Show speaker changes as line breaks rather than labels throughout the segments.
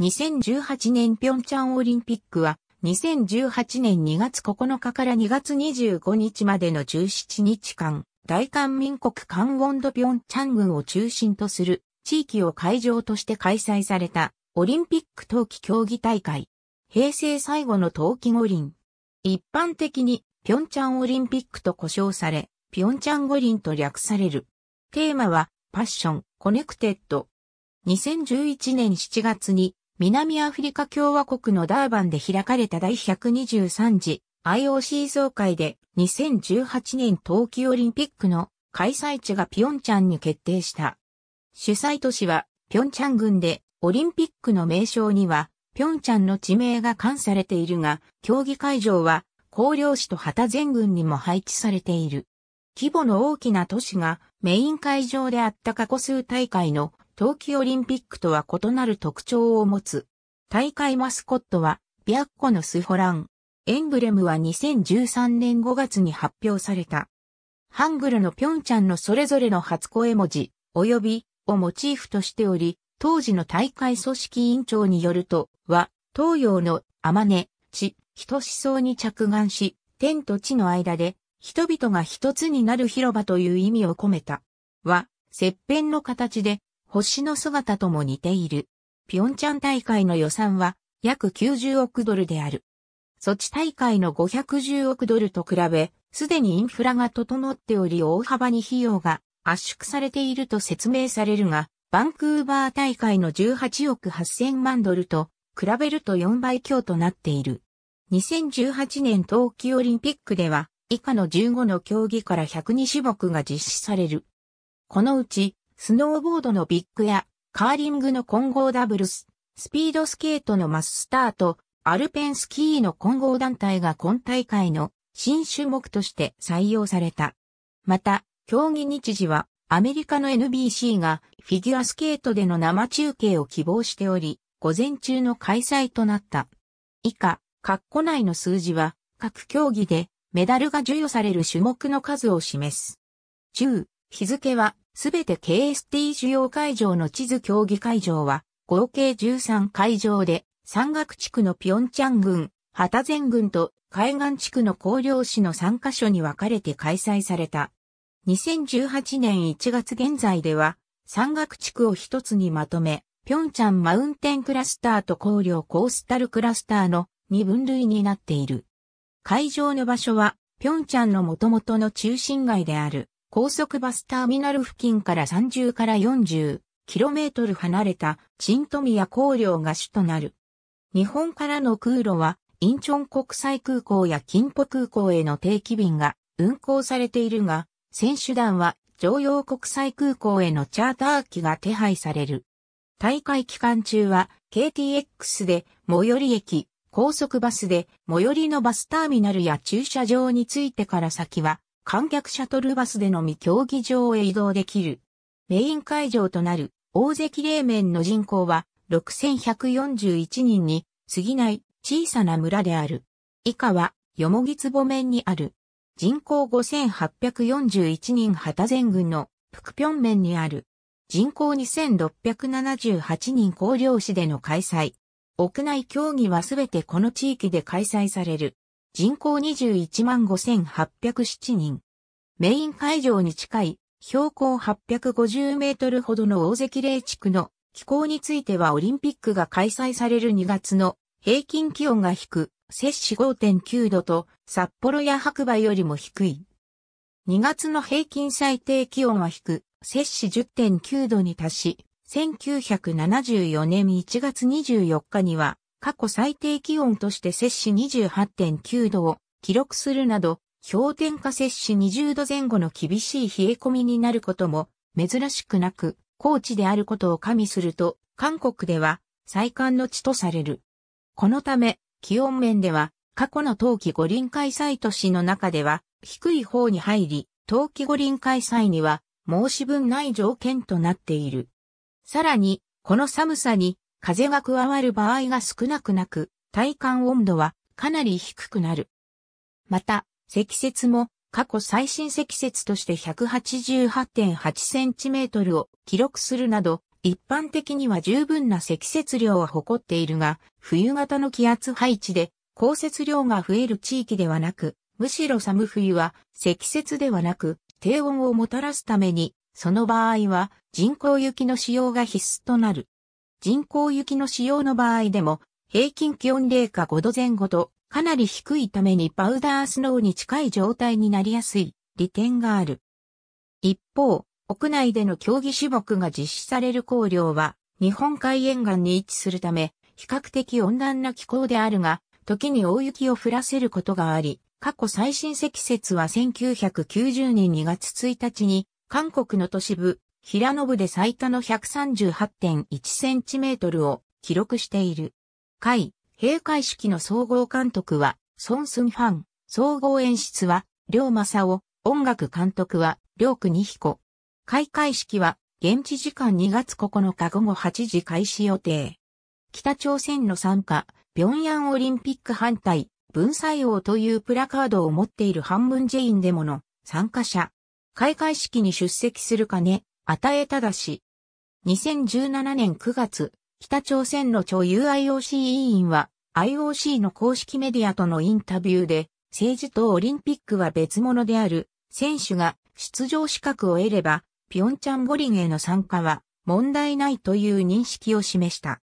2018年ピョンチャンオリンピックは、2018年2月9日から2月25日までの17日間、大韓民国韓温。ウォンドピョンチャン郡を中心とする地域を会場として開催されたオリンピック冬季競技大会。平成最後の冬季五輪。一般的にピョンチャンオリンピックと呼称され、ピョンチャン五輪と略される。テーマはパッション、コネクテッド。2011年7月に南アフリカ共和国のダーバンで開かれた第123次 IOC 総会で2018年冬季オリンピックの開催地がピョンチャンに決定した。主催都市はピョンチャン郡でオリンピックの名称にはピョンチャンの地名が冠されているが、競技会場は高陵市と旗前郡にも配置されている。規模の大きな都市がメイン会場であった過去数大会の冬季オリンピックとは異なる特徴を持つ。大会マスコットは、ビアッコのスホラン。エンブレムは2013年5月に発表された。ハングルのピョンチャンのそれぞれの初声文字、及び、をモチーフとしており、当時の大会組織委員長によると、は、東洋の、あまね、地、人思想に着眼し、天と地の間で、人々が一つになる広場という意味を込めた。は、切片の形で、星の姿とも似ている。ピョンチャン大会の予算は約90億ドルである。ソチ大会の510億ドルと比べ、すでにインフラが整っており大幅に費用が圧縮されていると説明されるが、バンクーバー大会の18億8000万ドルと比べると4倍強となっている。2018年冬季オリンピックでは以下の15の競技から102種目が実施される。このうちスノーボードのビッグや、カーリングの混合ダブルス、スピードスケートのマススタート、アルペンスキーの混合団体が今大会の新種目として採用された。また、競技日時はアメリカの NBC がフィギュアスケートでの生中継を希望しており、午前中の開催となった。以下、括弧内の数字は各競技でメダルが授与される種目の数を示す。10、日付はすべて KST 主要会場の地図競技会場は、合計13会場で、山岳地区のピョンチャン郡、旗前郡と海岸地区の広陵市の3カ所に分かれて開催された。2018年1月現在では、山岳地区を一つにまとめ、ピョンチャンマウンテンクラスターと広陵コースタルクラスターの2分類になっている。会場の場所は、ピョンチャンの元々の中心街である、高速バスターミナル付近から30から4 0トル離れたチントミヤが主となる。日本からの空路は、インチョン国際空港や金浦空港への定期便が運行されているが、選手団は常用国際空港へのチャーター機が手配される。大会期間中は KTX で最寄り駅、高速バスで最寄りのバスターミナルや駐車場についてから先は観客シャトルバスでのみ競技場へ移動できる。メイン会場となる大関冷麺の人口は6141人に過ぎない小さな村である。以下はよもぎつぼ面にある。人口5841人旗前軍のプクピョン面にある。人口2678人高陵市での開催。屋内競技はすべてこの地域で開催される。人口21万5807人。メイン会場に近い標高850メートルほどの大関霊地区の気候についてはオリンピックが開催される2月の平均気温が低、く、摂氏5.9度と札幌や白馬よりも低い。2月の平均最低気温は低、く、摂氏10.9度に達し、1974年1月24日には過去最低気温として摂氏28.9度を記録するなど、氷点下摂氏20度前後の厳しい冷え込みになることも珍しくなく、高地であることを加味すると、韓国では最寒の地とされる。このため、気温面では、過去の冬季五輪開催都市の中では、低い方に入り、冬季五輪開催には申し分ない条件となっている。さらに、この寒さに風が加わる場合が少なくなく、体感温度はかなり低くなる。また、積雪も過去最新積雪として188.8センチメートルを記録するなど、一般的には十分な積雪量を誇っているが、冬型の気圧配置で降雪量が増える地域ではなく、むしろ寒冬は積雪ではなく低温をもたらすために、その場合は人工雪の使用が必須となる。人工雪の使用の場合でも、平均気温0下5度前後と、かなり低いためにパウダースノーに近い状態になりやすい利点がある。一方、屋内での競技種目が実施される光量は、日本海沿岸に位置するため、比較的温暖な気候であるが、時に大雪を降らせることがあり、過去最新積雪は1990年2月1日に、韓国の都市部、平信で最多の 138.1cm を記録している。会、閉会式の総合監督は、ソンスンファン、総合演出は、両正夫、音楽監督は、両国彦。開会式は、現地時間2月9日午後8時開始予定。北朝鮮の参加、平壌オリンピック反対、文才王というプラカードを持っている半分ジェインデモの参加者。開会式に出席するかね、与えただし。2017年9月、北朝鮮の朝 UIOC 委員は IOC の公式メディアとのインタビューで、政治とオリンピックは別物である、選手が出場資格を得れば、ピョンチャン五輪への参加は問題ないという認識を示した。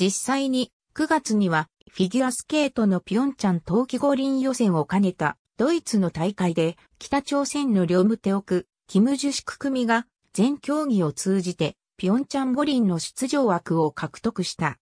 実際に9月にはフィギュアスケートのピョンチャン冬季五輪予選を兼ねたドイツの大会で北朝鮮の両武手奥、キムジュシク組が全競技を通じて、ピョンチャン五輪の出場枠を獲得した。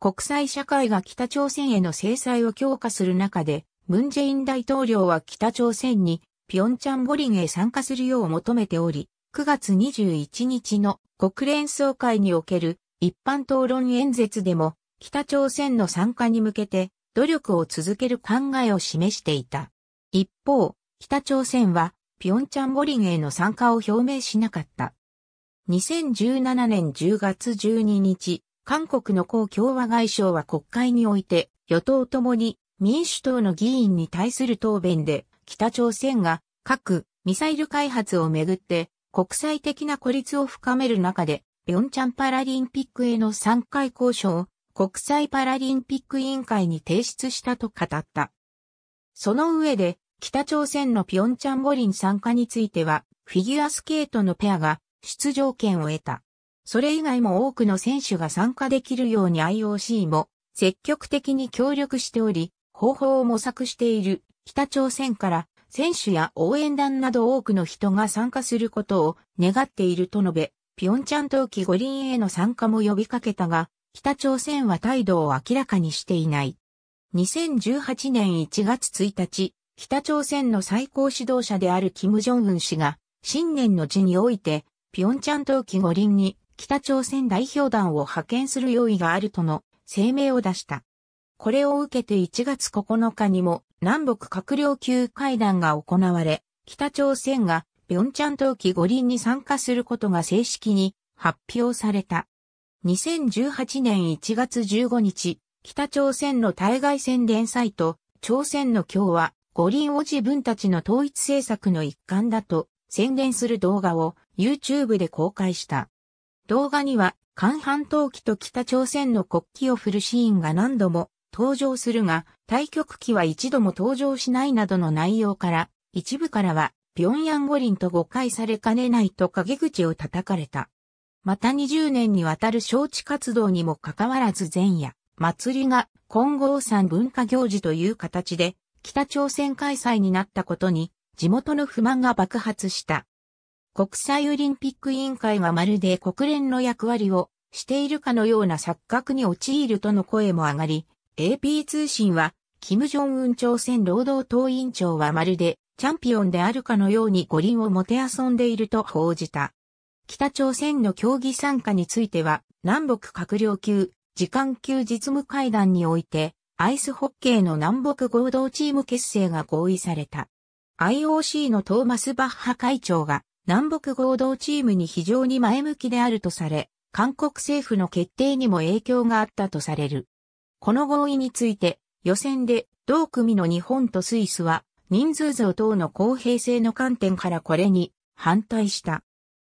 国際社会が北朝鮮への制裁を強化する中で、ムンジェイン大統領は北朝鮮にピョンチャン五輪へ参加するよう求めており、9月21日の国連総会における一般討論演説でも北朝鮮の参加に向けて努力を続ける考えを示していた。一方、北朝鮮はピョンチャン五輪への参加を表明しなかった。2017年10月12日、韓国の公共和外相は国会において、与党ともに民主党の議員に対する答弁で、北朝鮮が核・ミサイル開発をめぐって国際的な孤立を深める中で、ピョンチャンパラリンピックへの参加交渉を国際パラリンピック委員会に提出したと語った。その上で、北朝鮮のピョンチャン五輪参加については、フィギュアスケートのペアが出場権を得た。それ以外も多くの選手が参加できるように IOC も積極的に協力しており、方法を模索している北朝鮮から選手や応援団など多くの人が参加することを願っていると述べ、ピョンチャン冬季五輪への参加も呼びかけたが、北朝鮮は態度を明らかにしていない。2018年1月1日、北朝鮮の最高指導者である金正恩氏が、新年の地において、ピョンチャン冬季五輪に北朝鮮代表団を派遣する用意があるとの声明を出した。これを受けて1月9日にも南北閣僚級会談が行われ、北朝鮮がピョンチャン冬季五輪に参加することが正式に発表された。2018年1月15日、北朝鮮の対外線連載と朝鮮の共和、五輪を自分たちの統一政策の一環だと宣伝する動画を YouTube で公開した。動画には、韓半島旗と北朝鮮の国旗を振るシーンが何度も登場するが、対局旗は一度も登場しないなどの内容から、一部からは、平壌五輪と誤解されかねないと陰口を叩かれた。また20年にわたる招致活動にもかかわらず前夜、祭りが混合山文化行事という形で北朝鮮開催になったことに、地元の不満が爆発した。国際オリンピック委員会はまるで国連の役割をしているかのような錯覚に陥るとの声も上がり、AP 通信は、金正恩朝鮮労働党委員長はまるでチャンピオンであるかのように五輪をもてあそんでいると報じた。北朝鮮の競技参加については、南北閣僚級、時間級実務会談において、アイスホッケーの南北合同チーム結成が合意された。IOC のトーマス・バッハ会長が南北合同チームに非常に前向きであるとされ、韓国政府の決定にも影響があったとされる。この合意について、予選で同組の日本とスイスは人数増等の公平性の観点からこれに反対した。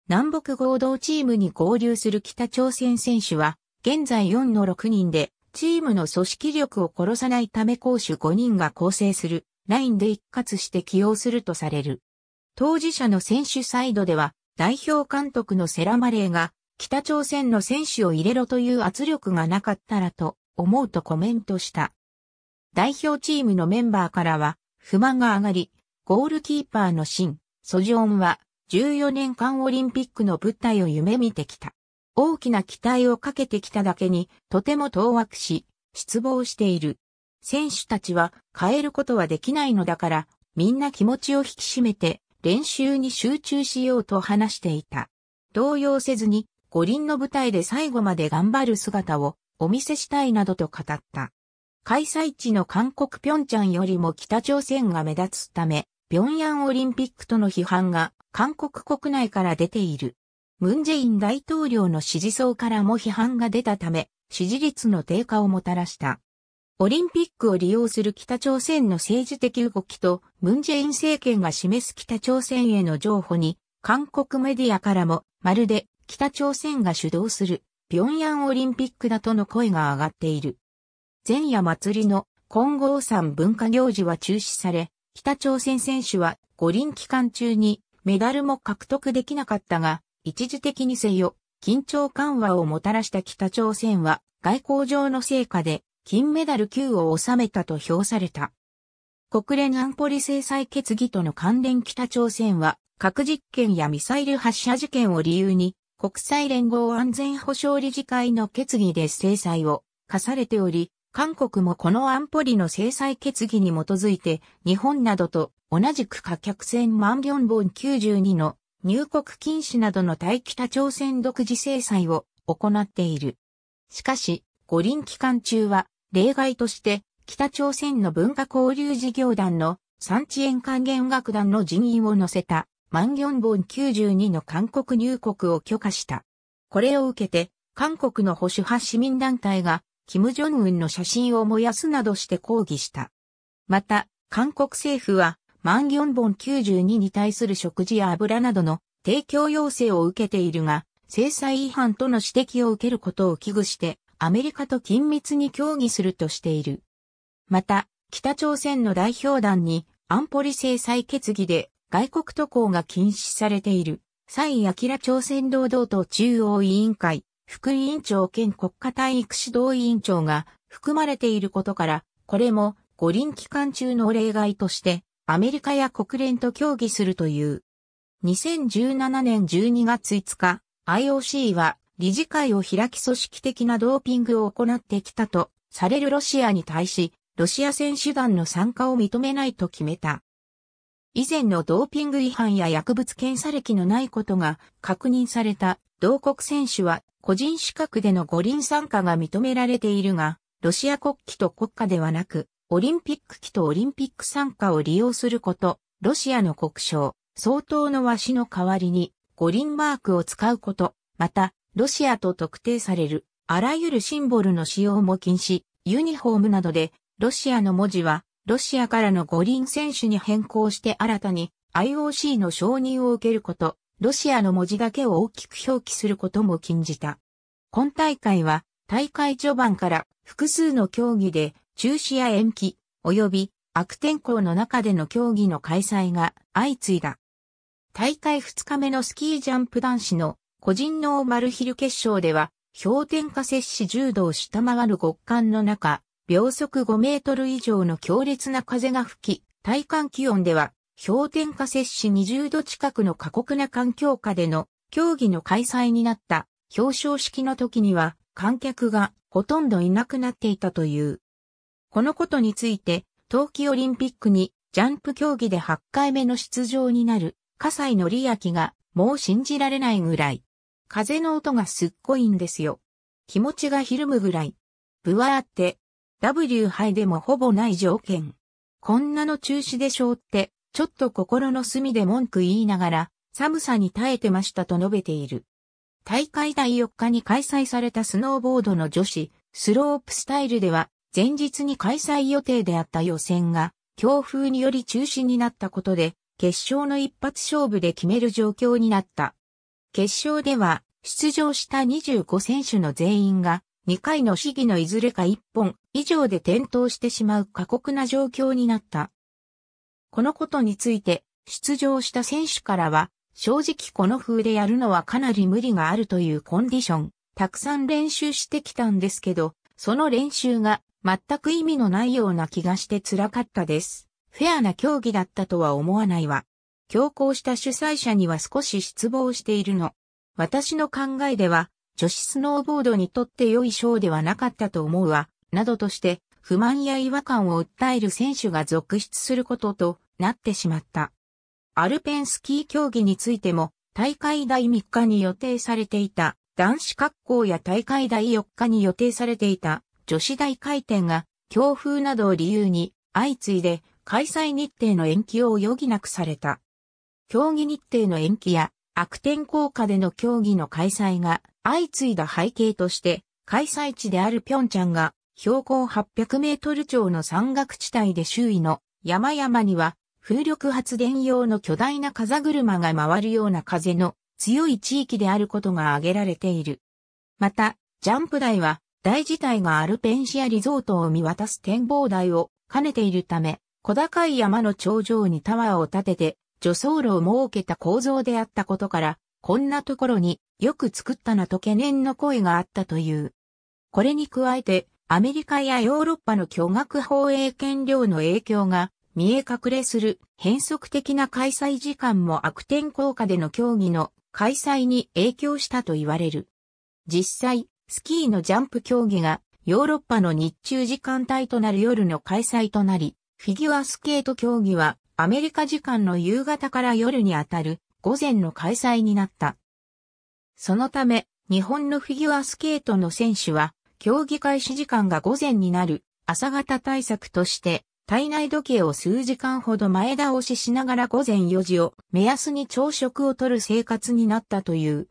南北合同チームに合流する北朝鮮選手は現在4の6人でチームの組織力を殺さないため攻守5人が構成するラインで一括して起用するとされる。当事者の選手サイドでは代表監督のセラマレーが北朝鮮の選手を入れろという圧力がなかったらと思うとコメントした。代表チームのメンバーからは不満が上がり、ゴールキーパーのシン、ソジョンは14年間オリンピックの舞台を夢見てきた。大きな期待をかけてきただけに、とても当惑し、失望している。選手たちは変えることはできないのだから、みんな気持ちを引き締めて、練習に集中しようと話していた。動揺せずに、五輪の舞台で最後まで頑張る姿をお見せしたいなどと語った。開催地の韓国平昌よりも北朝鮮が目立つため、平壌オリンピックとの批判が韓国国内から出ている。ムンジェイン大統領の支持層からも批判が出たため、支持率の低下をもたらした。オリンピックを利用する北朝鮮の政治的動きと、ムンジェイン政権が示す北朝鮮への譲歩に、韓国メディアからも、まるで北朝鮮が主導する、平壌オリンピックだとの声が上がっている。前夜祭りの金剛山文化行事は中止され、北朝鮮選手は五輪期間中にメダルも獲得できなかったが、一時的にせよ、緊張緩和をもたらした北朝鮮は、外交上の成果で、金メダル級を収めたと評された。国連安保理制裁決議との関連北朝鮮は、核実験やミサイル発射事件を理由に、国際連合安全保障理事会の決議で制裁を課されており、韓国もこの安保理の制裁決議に基づいて、日本などと同じく可客船万ン本92の入国禁止などの対北朝鮮独自制裁を行っている。しかし、五輪期間中は例外として北朝鮮の文化交流事業団の産地園還元楽団の人員を乗せた万元本92の韓国入国を許可した。これを受けて、韓国の保守派市民団体が、金正恩の写真を燃やすなどして抗議した。また、韓国政府は、万ン本92に対する食事や油などの提供要請を受けているが、制裁違反との指摘を受けることを危惧して、アメリカと緊密に協議するとしている。また、北朝鮮の代表団に安保理制裁決議で外国渡航が禁止されている、蔡明朝鮮労働党中央委員会、副委員長兼国家体育指導委員長が含まれていることから、これも五輪期間中の例外としてアメリカや国連と協議するという。2017年12月5日、IOC は理事会を開き組織的なドーピングを行ってきたとされるロシアに対し、ロシア選手団の参加を認めないと決めた。以前のドーピング違反や薬物検査歴のないことが確認された同国選手は個人資格での五輪参加が認められているが、ロシア国旗と国家ではなく、オリンピック期とオリンピック参加を利用すること、ロシアの国章、相当の和紙の代わりに五輪マークを使うこと、また、ロシアと特定される、あらゆるシンボルの使用も禁止、ユニフォームなどで、ロシアの文字は、ロシアからの五輪選手に変更して新たに IOC の承認を受けること、ロシアの文字だけを大きく表記することも禁じた。今大会は大会序盤から複数の競技で中止や延期、及び悪天候の中での競技の開催が相次いだ。大会2日目のスキージャンプ男子の個人ノーマルヒル決勝では、氷点下摂氏10度を下回る極寒の中、秒速5メートル以上の強烈な風が吹き、体感気温では氷点下摂氏20度近くの過酷な環境下での競技の開催になった表彰式の時には観客がほとんどいなくなっていたという。このことについて、冬季オリンピックにジャンプ競技で8回目の出場になる、笠西則明が、もう信じられないぐらい。風の音がすっごいんですよ。気持ちがひるむぐらい。ぶわーって、W 杯でもほぼない条件。こんなの中止でしょうって、ちょっと心の隅で文句言いながら、寒さに耐えてましたと述べている。大会第4日に開催されたスノーボードの女子、スロープスタイルでは、前日に開催予定であった予選が、強風により中止になったことで、決勝の一発勝負で決める状況になった。決勝では、出場した25選手の全員が、2回の試技のいずれか1本以上で転倒してしまう過酷な状況になった。このことについて、出場した選手からは、正直この風でやるのはかなり無理があるというコンディション、たくさん練習してきたんですけど、その練習が全く意味のないような気がして辛かったです。フェアな競技だったとは思わないわ。強行した主催者には少し失望しているの。私の考えでは、女子スノーボードにとって良い賞ではなかったと思うわ、などとして、不満や違和感を訴える選手が続出することとなってしまった。アルペンスキー競技についても、大会第3日に予定されていた、男子格好や大会第4日に予定されていた、女子大回転が強風などを理由に相次いで開催日程の延期を余儀なくされた。競技日程の延期や悪天候下での競技の開催が相次いだ背景として開催地である平昌が標高800メートル超の山岳地帯で周囲の山々には風力発電用の巨大な風車が回るような風の強い地域であることが挙げられている。また、ジャンプ台は大自体がアルペンシアリゾートを見渡す展望台を兼ねているため、小高い山の頂上にタワーを建てて、助走路を設けた構造であったことから、こんなところによく作ったなと懸念の声があったという。これに加えて、アメリカやヨーロッパの巨額放映権料の影響が見え隠れする変則的な開催時間も悪天効果での競技の開催に影響したと言われる。実際、スキーのジャンプ競技がヨーロッパの日中時間帯となる夜の開催となり、フィギュアスケート競技はアメリカ時間の夕方から夜にあたる午前の開催になった。そのため、日本のフィギュアスケートの選手は、競技開始時間が午前になる朝方対策として、体内時計を数時間ほど前倒ししながら午前4時を目安に朝食をとる生活になったという。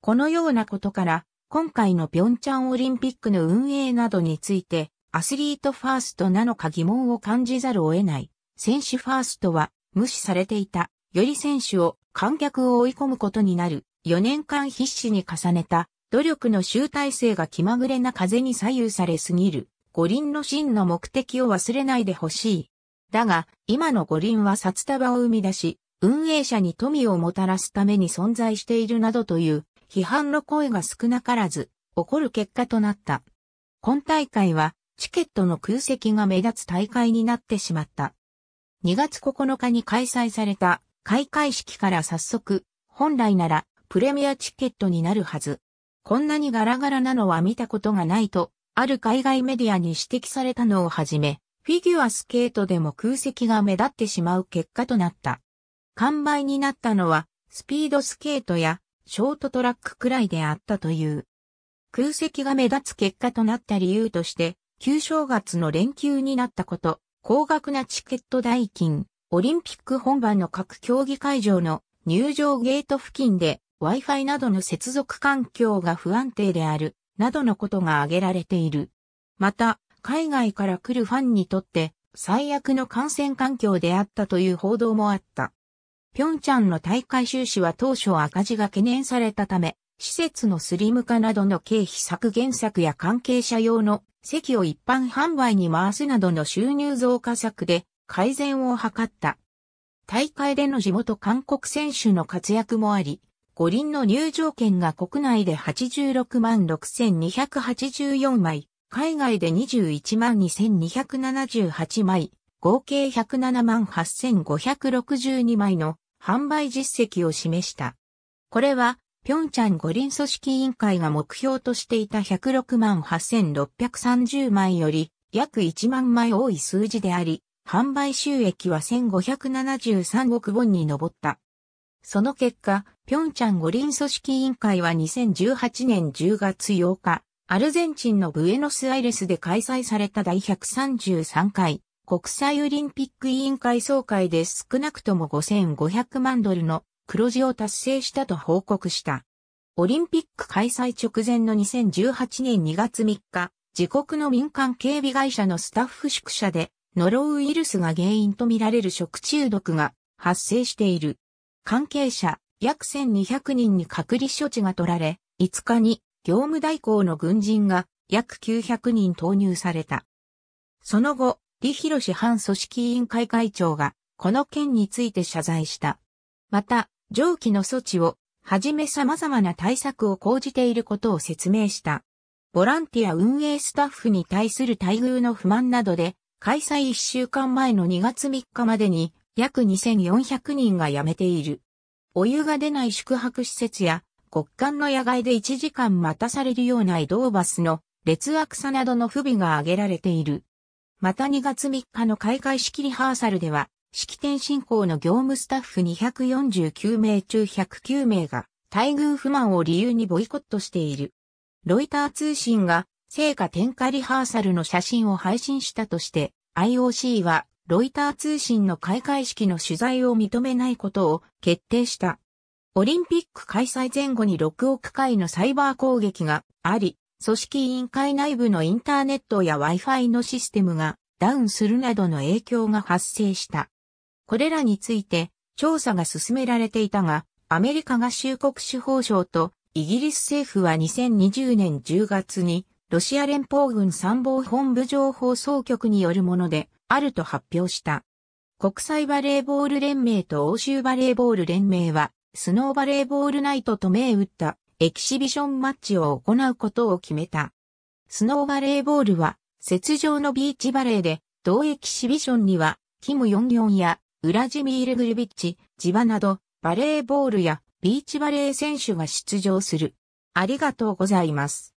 このようなことから、今回の平昌オリンピックの運営などについて、アスリートファーストなのか疑問を感じざるを得ない。選手ファーストは無視されていた。より選手を観客を追い込むことになる。4年間必死に重ねた努力の集大成が気まぐれな風に左右されすぎる。五輪の真の目的を忘れないでほしい。だが、今の五輪は札束を生み出し、運営者に富をもたらすために存在しているなどという批判の声が少なからず、起こる結果となった。今大会は、チケットの空席が目立つ大会になってしまった。2月9日に開催された開会式から早速、本来ならプレミアチケットになるはず。こんなにガラガラなのは見たことがないと、ある海外メディアに指摘されたのをはじめ、フィギュアスケートでも空席が目立ってしまう結果となった。完売になったのは、スピードスケートやショートトラックくらいであったという。空席が目立つ結果となった理由として、旧正月の連休になったこと、高額なチケット代金、オリンピック本番の各競技会場の入場ゲート付近で Wi-Fi などの接続環境が不安定である、などのことが挙げられている。また、海外から来るファンにとって最悪の感染環境であったという報道もあった。ピョンチャンの大会収支は当初赤字が懸念されたため、施設のスリム化などの経費削減策や関係者用の席を一般販売に回すなどの収入増加策で改善を図った。大会での地元韓国選手の活躍もあり、五輪の入場券が国内で86万6284枚、海外で21万2278枚、合計107万8562枚の販売実績を示した。これは、ピョンチャン五輪組織委員会が目標としていた106万8630枚より約1万枚多い数字であり、販売収益は1573億本に上った。その結果、ピョンチャン五輪組織委員会は2018年10月8日、アルゼンチンのブエノスアイレスで開催された第133回国際オリンピック委員会総会で少なくとも5500万ドルの黒字を達成したと報告した。オリンピック開催直前の2018年2月3日、自国の民間警備会社のスタッフ宿舎でノロウイルスが原因とみられる食中毒が発生している。関係者約1200人に隔離処置が取られ、5日に業務代行の軍人が約900人投入された。その後、李博氏反組織委員会会長が、この件について謝罪した。また、上記の措置を、はじめ様々な対策を講じていることを説明した。ボランティア運営スタッフに対する待遇の不満などで、開催1週間前の2月3日までに約2400人が辞めている。お湯が出ない宿泊施設や、極寒の野外で1時間待たされるような移動バスの劣悪さなどの不備が挙げられている。また2月3日の開会式リハーサルでは、式典進行の業務スタッフ249名中109名が、待遇不満を理由にボイコットしている。ロイター通信が、成果転嫁リハーサルの写真を配信したとして、IOC は、ロイター通信の開会式の取材を認めないことを決定した。オリンピック開催前後に6億回のサイバー攻撃があり、組織委員会内部のインターネットや Wi-Fi のシステムがダウンするなどの影響が発生した。これらについて調査が進められていたが、アメリカ合衆国司法省とイギリス政府は2020年10月にロシア連邦軍参謀本部情報総局によるものであると発表した。国際バレーボール連盟と欧州バレーボール連盟はスノーバレーボールナイトと銘打ったエキシビションマッチを行うことを決めた。スノーバレーボールは、雪上のビーチバレーで、同エキシビションには、キム・ヨンヨンや、ウラジミール・グルビッチ、ジバなど、バレーボールやビーチバレー選手が出場する。ありがとうございます。